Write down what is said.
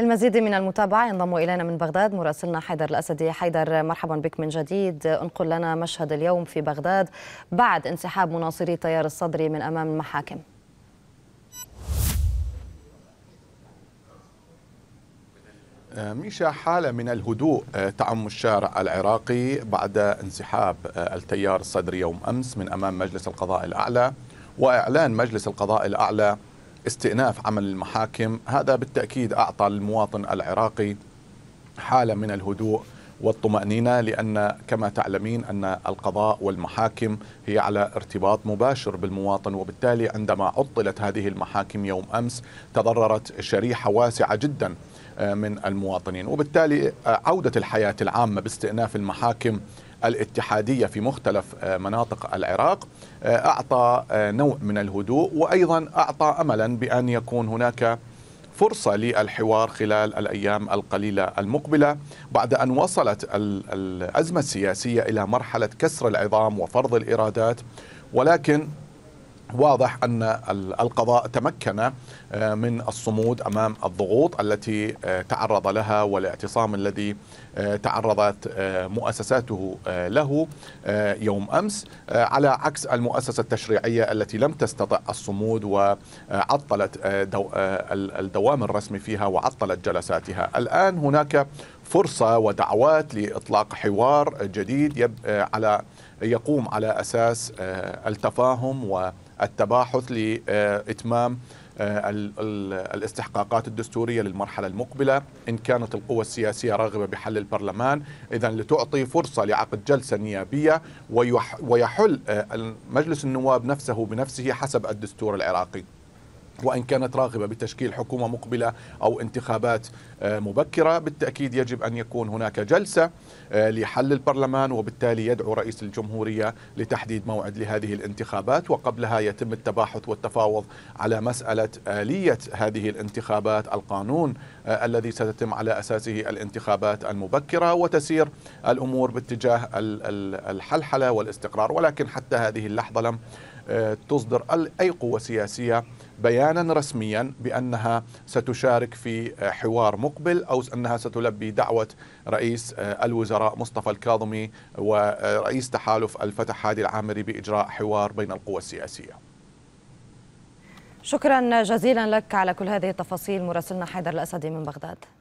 للمزيد من المتابعة ينضم إلينا من بغداد مراسلنا حيدر الأسدي حيدر مرحبا بك من جديد انقل لنا مشهد اليوم في بغداد بعد انسحاب مناصري طيار الصدري من أمام المحاكم آه، ميشا حالة من الهدوء آه، تعم الشارع العراقي بعد انسحاب آه، التيار الصدري يوم أمس من أمام مجلس القضاء الأعلى وإعلان مجلس القضاء الأعلى استئناف عمل المحاكم هذا بالتأكيد أعطى المواطن العراقي حالة من الهدوء والطمأنينة لأن كما تعلمين أن القضاء والمحاكم هي على ارتباط مباشر بالمواطن وبالتالي عندما عطلت هذه المحاكم يوم أمس تضررت شريحة واسعة جدا آه، من المواطنين وبالتالي آه، عودة الحياة العامة باستئناف المحاكم الاتحادية في مختلف آه، مناطق العراق آه، أعطى آه، نوع من الهدوء وأيضا أعطى أملا بأن يكون هناك فرصة للحوار خلال الأيام القليلة المقبلة بعد أن وصلت الأزمة السياسية إلى مرحلة كسر العظام وفرض الإرادات ولكن واضح ان القضاء تمكن آه، من الصمود امام الضغوط التي آه، تعرض لها والاعتصام الذي آه، تعرضت مؤسساته له يوم امس على عكس المؤسسه التشريعيه التي لم تستطع الصمود وعطلت الدوام الرسمي فيها وعطلت جلساتها الان هناك فرصه ودعوات لاطلاق حوار جديد يب آه، على يقوم على اساس آه، التفاهم والتباحث لاتمام آه، الاستحقاقات الدستورية للمرحلة المقبلة إن كانت القوى السياسية راغبة بحل البرلمان إذا لتعطي فرصة لعقد جلسة نيابية ويحل مجلس النواب نفسه بنفسه حسب الدستور العراقي وان كانت راغبه بتشكيل حكومه مقبله او انتخابات آه، مبكره بالتاكيد يجب ان يكون هناك جلسه آه، لحل البرلمان وبالتالي يدعو رئيس الجمهوريه لتحديد موعد لهذه الانتخابات وقبلها يتم التباحث والتفاوض على مساله اليه هذه الانتخابات القانون آه، الذي ستتم على اساسه الانتخابات المبكره وتسير الامور باتجاه الحلحله والاستقرار ولكن حتى هذه اللحظه لم تصدر اي قوه سياسيه بيانا رسميا بانها ستشارك في آه، حوار مقبل او انها ستلبي دعوه رئيس آه، الوزراء مصطفى الكاظمي ورئيس آه، تحالف الفتح هادي العامري باجراء حوار بين القوى السياسيه. شكرا جزيلا لك على كل هذه التفاصيل مراسلنا حيدر الاسدي من بغداد.